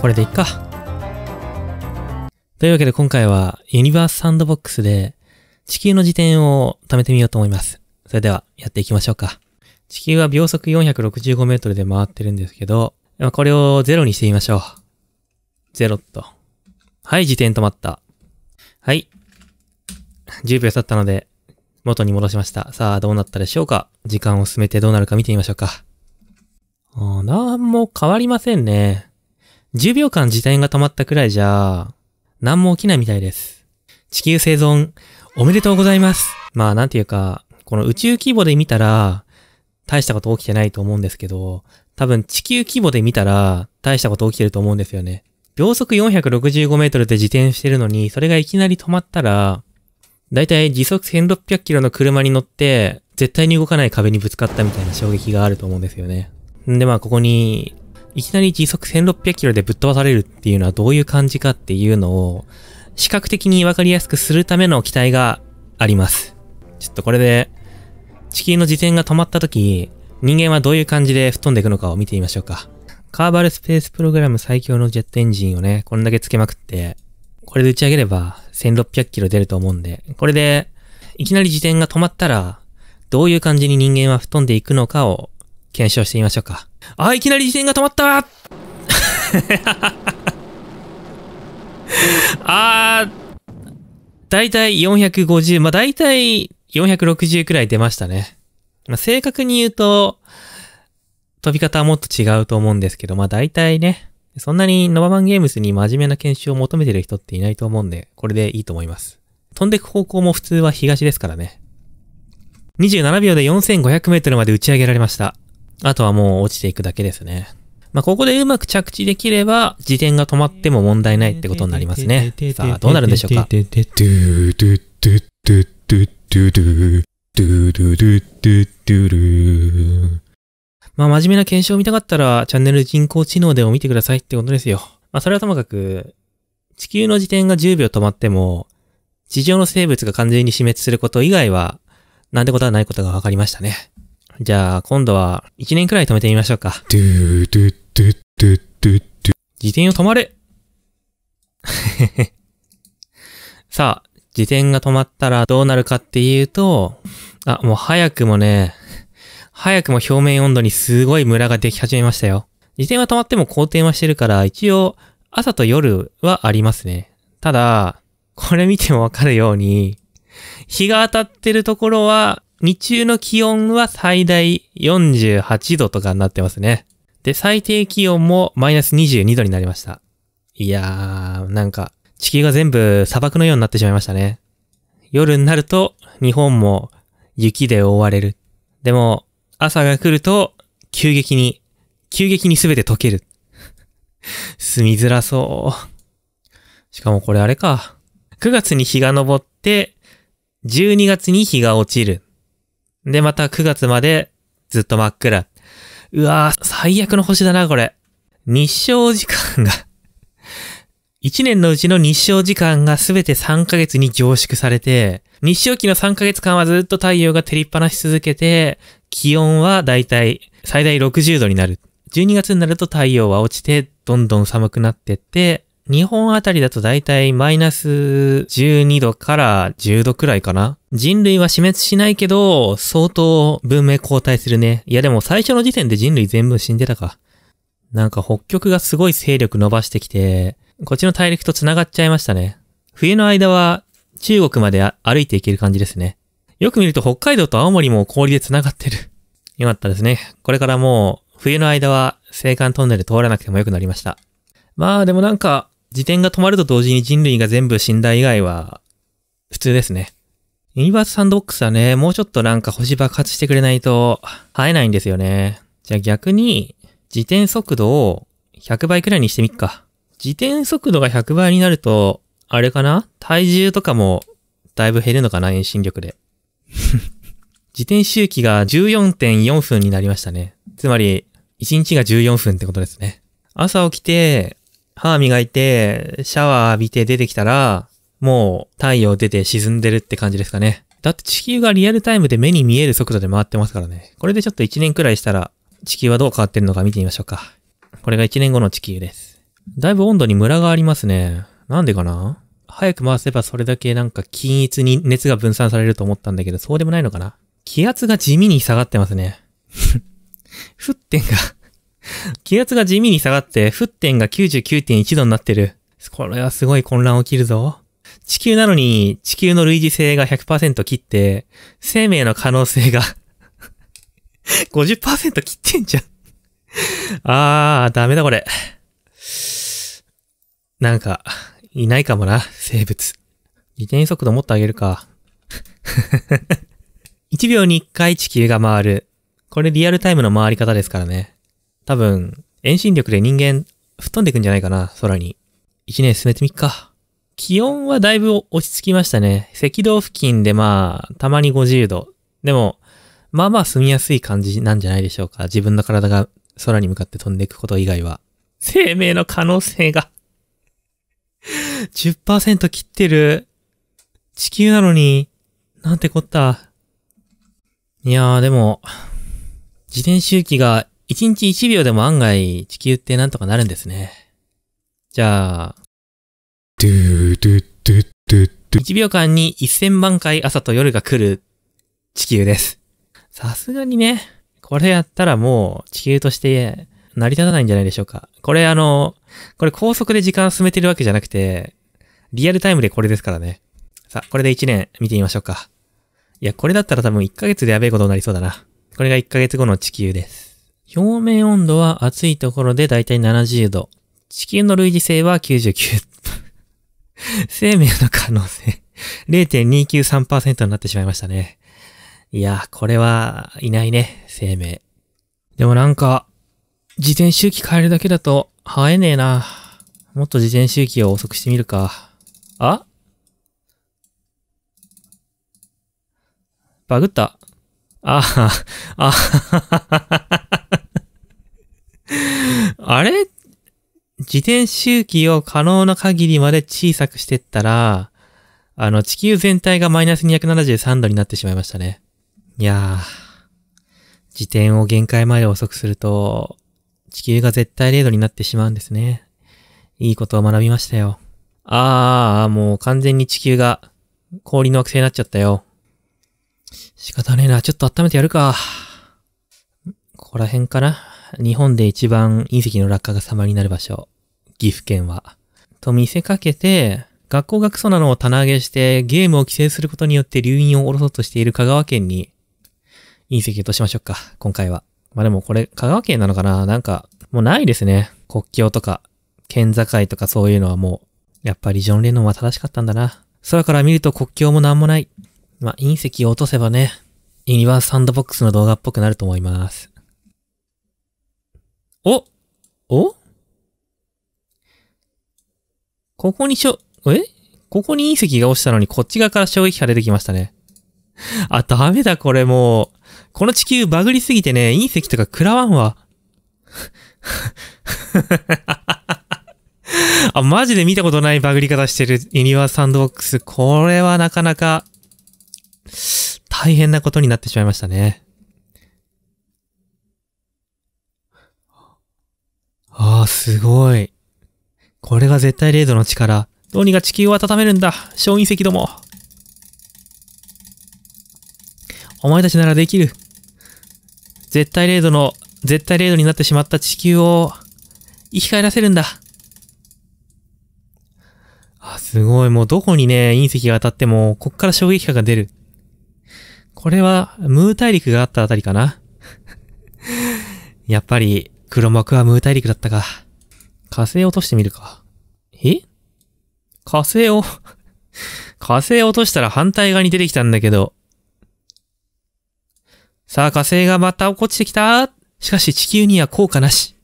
これでいっか。というわけで今回はユニバースサンドボックスで地球の自転を貯めてみようと思います。それではやっていきましょうか。地球は秒速465メートルで回ってるんですけど、これを0にしてみましょう。0と。はい、自転止まった。はい。10秒経ったので、元に戻しました。さあ、どうなったでしょうか時間を進めてどうなるか見てみましょうか。なんも変わりませんね。10秒間時短が止まったくらいじゃ、なんも起きないみたいです。地球生存、おめでとうございます。まあ、なんていうか、この宇宙規模で見たら、大したこと起きてないと思うんですけど、多分地球規模で見たら、大したこと起きてると思うんですよね。秒速465メートルで自転してるのに、それがいきなり止まったら、だいたい時速1600キロの車に乗って、絶対に動かない壁にぶつかったみたいな衝撃があると思うんですよね。んでまあここに、いきなり時速1600キロでぶっ飛ばされるっていうのはどういう感じかっていうのを、視覚的にわかりやすくするための期待があります。ちょっとこれで、地球の自転が止まった時、人間はどういう感じで吹っ飛んでいくのかを見てみましょうか。カーバルスペースプログラム最強のジェットエンジンをね、こんだけつけまくって、これで打ち上げれば1600キロ出ると思うんで、これで、いきなり自転が止まったら、どういう感じに人間は吹っ飛んでいくのかを検証してみましょうか。あ、いきなり自転が止まった あー、だいたい450、まあ、だいたい460くらい出ましたね。まあ、正確に言うと、飛び方はもっと違うと思うんですけど、まあ大体ね、そんなにノバマンゲームズに真面目な研修を求めてる人っていないと思うんで、これでいいと思います。飛んでく方向も普通は東ですからね。27秒で4500メートルまで打ち上げられました。あとはもう落ちていくだけですね。まあ、ここでうまく着地できれば、時点が止まっても問題ないってことになりますね。さあ、どうなるんでしょうか。まあ、真面目な検証を見たかったら、チャンネル人工知能でも見てくださいってことですよ。まあ、それはともかく、地球の時点が10秒止まっても、地上の生物が完全に死滅すること以外は、なんてことはないことが分かりましたね。じゃあ、今度は、1年くらい止めてみましょうか。自転を止まれ さあ、自転が止まったらどうなるかっていうと、あ、もう早くもね、早くも表面温度にすごいムラができ始めましたよ。自転は止まっても好転はしてるから、一応朝と夜はありますね。ただ、これ見てもわかるように、日が当たってるところは、日中の気温は最大48度とかになってますね。で、最低気温もマイナス22度になりました。いやー、なんか、地球が全部砂漠のようになってしまいましたね。夜になると、日本も雪で覆われる。でも、朝が来ると、急激に、急激にすべて溶ける。住みづらそう。しかもこれあれか。9月に日が昇って、12月に日が落ちる。で、また9月までずっと真っ暗。うわぁ、最悪の星だな、これ。日照時間が1年のうちの日照時間が全て3ヶ月に凝縮されて、日照期の3ヶ月間はずっと太陽が照りっぱなし続けて、気温はだいたい最大60度になる。12月になると太陽は落ちて、どんどん寒くなってって、日本あたりだとだいたいマイナス12度から10度くらいかな。人類は死滅しないけど、相当文明後退するね。いやでも最初の時点で人類全部死んでたか。なんか北極がすごい勢力伸ばしてきて、こっちの大陸と繋がっちゃいましたね。冬の間は中国まで歩いていける感じですね。よく見ると北海道と青森も氷で繋がってる。よかったですね。これからもう冬の間は青函トンネル通らなくてもよくなりました。まあでもなんか、自転が止まると同時に人類が全部死んだ以外は、普通ですね。ユニバースサンドボックスはね、もうちょっとなんか星爆発してくれないと、生えないんですよね。じゃあ逆に、自転速度を100倍くらいにしてみっか。自転速度が100倍になると、あれかな体重とかもだいぶ減るのかな遠心力で。自転周期が14.4分になりましたね。つまり、1日が14分ってことですね。朝起きて、歯磨いて、シャワー浴びて出てきたら、もう太陽出て沈んでるって感じですかね。だって地球がリアルタイムで目に見える速度で回ってますからね。これでちょっと1年くらいしたら、地球はどう変わってるのか見てみましょうか。これが1年後の地球です。だいぶ温度にムラがありますね。なんでかな早く回せばそれだけなんか均一に熱が分散されると思ったんだけど、そうでもないのかな気圧が地味に下がってますね。沸点が気圧が地味に下がって、沸点が99.1度になってる。これはすごい混乱起きるぞ。地球なのに、地球の類似性が100%切って、生命の可能性が50% 切ってんじゃんあー、ダメだこれ。なんか、いないかもな、生物。自転速度もっと上げるか。1 秒に1回地球が回る。これリアルタイムの回り方ですからね。多分、遠心力で人間、吹っ飛んでくんじゃないかな、空に。1年進めてみっか。気温はだいぶ落ち着きましたね。赤道付近でまあ、たまに50度。でも、まあまあ住みやすい感じなんじゃないでしょうか。自分の体が空に向かって飛んでいくこと以外は。生命の可能性が10%切ってる。地球なのに、なんてこった。いやーでも、自転周期が1日1秒でも案外地球ってなんとかなるんですね。じゃあ、1秒間に1000万回朝と夜が来る地球です。さすがにね、これやったらもう地球として成り立たないんじゃないでしょうか。これあの、これ高速で時間進めてるわけじゃなくて、リアルタイムでこれですからね。さあ、これで1年見てみましょうか。いや、これだったら多分1ヶ月でやべえことになりそうだな。これが1ヶ月後の地球です。表面温度は暑いところでだいたい70度。地球の類似性は99。生命の可能性0.293%になってしまいましたね。いや、これはいないね、生命。でもなんか、自転周期変えるだけだと生えねえな。もっと自転周期を遅くしてみるか。あバグった。ああ、は、あれ自転周期を可能な限りまで小さくしてったら、あの、地球全体がマイナス273度になってしまいましたね。いやー、自転を限界まで遅くすると、地球が絶対零度になってしまうんですね。いいことを学びましたよ。ああ、もう完全に地球が氷の惑星になっちゃったよ。仕方ねえな。ちょっと温めてやるか。ここら辺かな日本で一番隕石の落下が様になる場所。岐阜県は。と見せかけて、学校がクソなのを棚上げしてゲームを規制することによって留飲を下ろそうとしている香川県に隕石を落としましょうか、今回は。まあでもこれ、香川県なのかななんか、もうないですね。国境とか、県境とかそういうのはもう、やっぱりジョン・レノンは正しかったんだな。空から見ると国境もなんもない。まあ、隕石を落とせばね、ユニバースサンドボックスの動画っぽくなると思います。おおここにしょ、えここに隕石が落ちたのにこっち側から衝撃波出てきましたね。あ、ダメだ、これもう。この地球バグりすぎてね、隕石とか食らわんわ。あ、マジで見たことないバグり方してるユニバーサンドボックス。これはなかなか、大変なことになってしまいましたね。ああ、すごい。これが絶対零度の力。どうにか地球を温めるんだ。小隕石ども。お前たちならできる。絶対零度の、絶対零度になってしまった地球を、生き返らせるんだ。あ、すごい。もうどこにね、隕石が当たっても、こっから衝撃波が出る。これは、ムー大陸があったあたりかな。やっぱり、黒幕はムー大陸だったか。火星落としてみるか。え火星を火星落としたら反対側に出てきたんだけど、さあ火星がまた落っこちてきたしかし地球には効果なし。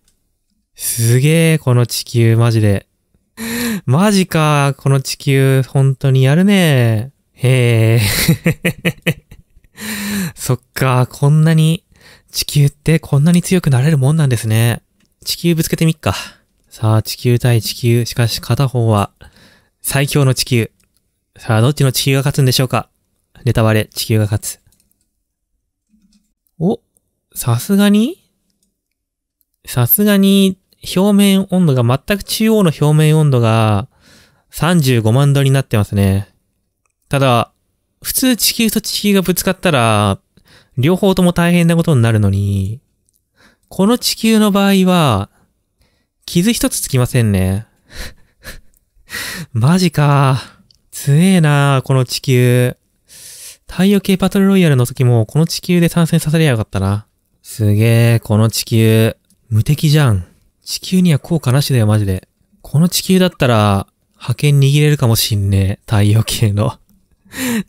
すげえ、この地球、マジで。マジか、この地球、本当にやるねへえ。そっか、こんなに、地球ってこんなに強くなれるもんなんですね。地球ぶつけてみっか。さあ、地球対地球。しかし片方は、最強の地球。さあ、どっちの地球が勝つんでしょうかネタバレ、地球が勝つ。お、さすがにさすがに表面温度が全く中央の表面温度が35万度になってますね。ただ、普通地球と地球がぶつかったら、両方とも大変なことになるのに、この地球の場合は、傷一つつきませんね。マジか。つえな、この地球。太陽系バトルロイヤルの時もこの地球で参戦させりゃよかったな。すげえ、この地球。無敵じゃん。地球には効果なしだよ、マジで。この地球だったら、派遣握れるかもしんねえ。太陽系の。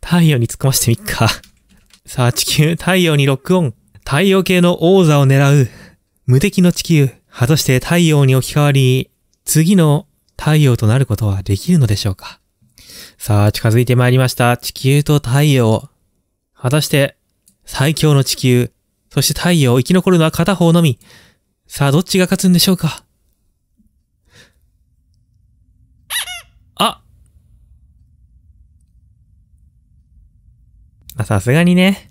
太陽に突っ込ましてみっか。さあ、地球、太陽にロックオン。太陽系の王座を狙う。無敵の地球。果たして太陽に置き換わり、次の太陽となることはできるのでしょうか。さあ、近づいてまいりました。地球と太陽。果たして、最強の地球、そして太陽を生き残るのは片方のみ。さあ、どっちが勝つんでしょうかあさすがにね、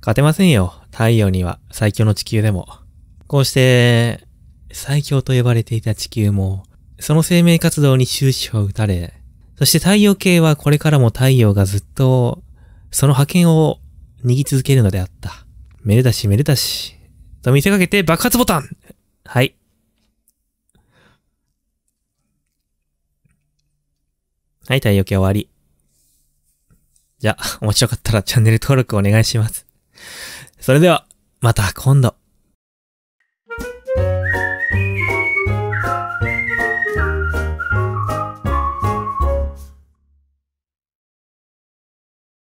勝てませんよ。太陽には、最強の地球でも。こうして、最強と呼ばれていた地球も、その生命活動に終止を打たれ、そして太陽系はこれからも太陽がずっとその覇権を握り続けるのであった。めでたしめでたし。と見せかけて爆発ボタンはい。はい、体力系終わり。じゃあ、面白かったらチャンネル登録お願いします。それでは、また今度。